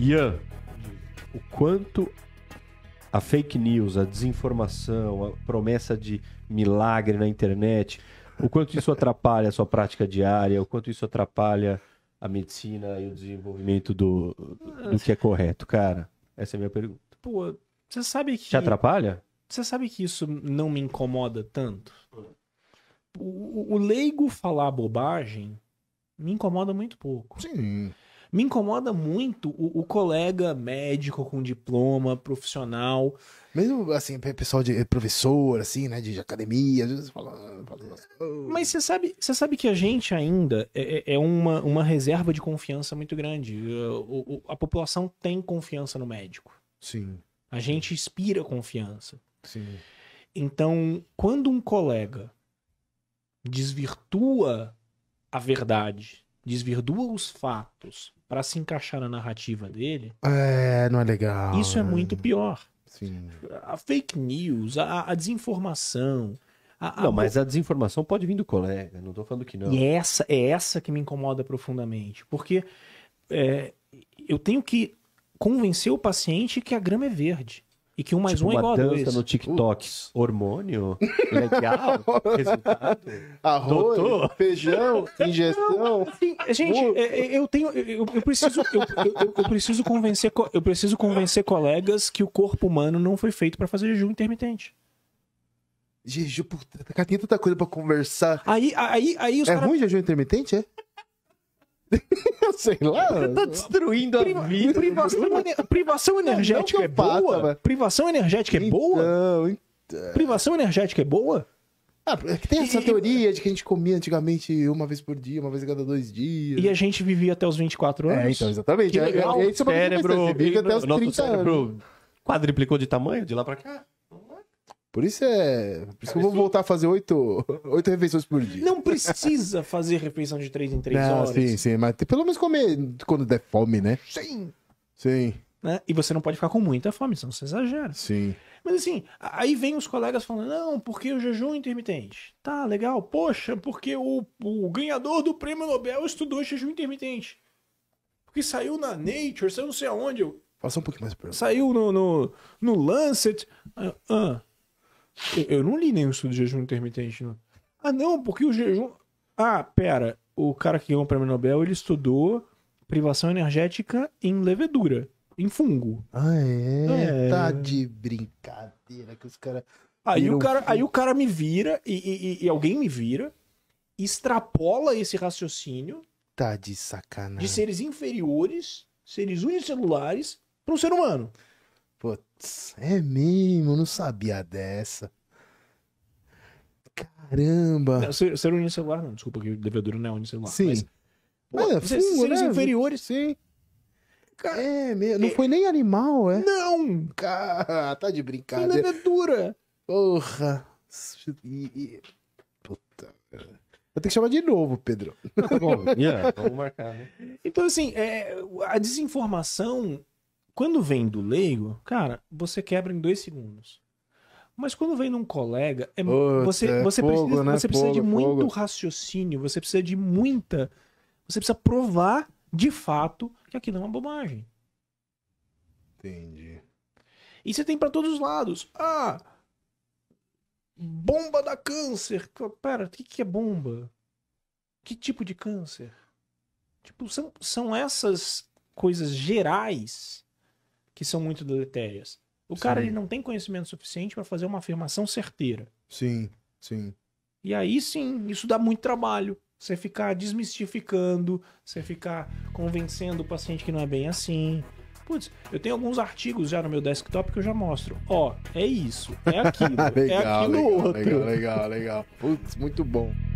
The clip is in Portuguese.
Ian, o quanto a fake news, a desinformação, a promessa de milagre na internet, o quanto isso atrapalha a sua prática diária, o quanto isso atrapalha a medicina e o desenvolvimento do, do que é correto, cara? Essa é a minha pergunta. Pô, você sabe que. Te atrapalha? Você sabe que isso não me incomoda tanto? O, o leigo falar bobagem me incomoda muito pouco. Sim. Me incomoda muito o, o colega médico com diploma, profissional. Mesmo assim, pessoal de professor, assim, né? De academia, às vezes fala. Mas você sabe, você sabe que a gente ainda é, é, é uma, uma reserva de confiança muito grande. O, o, a população tem confiança no médico. Sim. A gente inspira confiança. Sim. Então, quando um colega desvirtua a verdade desvirtua os fatos para se encaixar na narrativa dele. É, não é legal. Isso é né? muito pior. Sim. A fake news, a, a desinformação. A, não, mas a desinformação pode vir do colega, não estou falando que não. E essa, é essa que me incomoda profundamente. Porque é, eu tenho que convencer o paciente que a grama é verde. E que um mais tipo um é igual a dois. dança no TikTok. Uh. Hormônio? Legal? É resultado? Arroz, Doutor. feijão, injeção? Assim, gente, uh. eu tenho... Eu, eu preciso, eu, eu, eu, preciso convencer, eu preciso convencer colegas que o corpo humano não foi feito para fazer jejum intermitente. Jejum, puta, tá tem tanta coisa pra conversar. Aí, aí, aí os É cara... ruim jejum intermitente, é? Sei lá. Você tá destruindo Priva a vida. Privação, privação é energética é boa? privação energética é boa? Então... então. Privação energética é boa? Ah, porque é tem essa e... teoria de que a gente comia antigamente uma vez por dia, uma vez a cada dois dias. E a gente vivia até os 24 é, anos. É, então, exatamente. Que legal. É, é, é, cérebro, até os nosso cérebro anos. quadriplicou de tamanho de lá pra cá. Por isso é. Por isso que eu vou voltar a fazer oito, oito refeições por dia. Não precisa fazer refeição de três em três não, ah, horas. Sim, sim, mas pelo menos comer quando der fome, né? Sim. Sim. Né? E você não pode ficar com muita fome, senão você exagera. Sim. Mas assim, aí vem os colegas falando: não, porque o jejum intermitente. Tá, legal. Poxa, porque o, o ganhador do prêmio Nobel estudou jejum intermitente. Porque saiu na Nature, saiu não sei aonde. Passa um pouquinho mais pra Saiu no, no, no Lancet. Ah, ah. Eu não li nenhum estudo de jejum intermitente. Não. Ah, não, porque o jejum. Ah, pera. O cara que ganhou o prêmio Nobel, ele estudou privação energética em levedura, em fungo. Ah, é? é... Tá de brincadeira que os caras. Aí, o cara, aí o cara me vira e, e, e alguém me vira, extrapola esse raciocínio. Tá de sacanagem. De seres inferiores, seres unicelulares, para um ser humano. Putz, é mesmo não sabia dessa. Caramba! Não, ser, ser unicelular, não, desculpa, que devedora não é unicelular. Sim. Mas, pô, é, sim, seres né? inferiores. Sim. é, mesmo. Não é... foi nem animal, é? Não! Cara, tá de brincadeira. Foi devedora. Porra. Puta. Vou ter que chamar de novo, Pedro. Tá bom, yeah, vamos marcar. Né? Então, assim, é, a desinformação quando vem do leigo, cara, você quebra em dois segundos. Mas quando vem num colega, é, Puta, você, você, é fogo, precisa, né? você precisa fogo, de muito fogo. raciocínio, você precisa de muita. Você precisa provar de fato que aqui não é uma bobagem. Entendi. E você tem para todos os lados. Ah! Bomba da câncer! Pera, o que, que é bomba? Que tipo de câncer? Tipo, são, são essas coisas gerais que são muito deletérias. O sim. cara ele não tem conhecimento suficiente para fazer uma afirmação certeira. Sim, sim. E aí sim, isso dá muito trabalho. Você ficar desmistificando, você ficar convencendo o paciente que não é bem assim. Putz, eu tenho alguns artigos já no meu desktop que eu já mostro. Ó, é isso, é aquilo, é legal, é aquilo legal, outro. Legal, legal, legal. Putz, muito bom.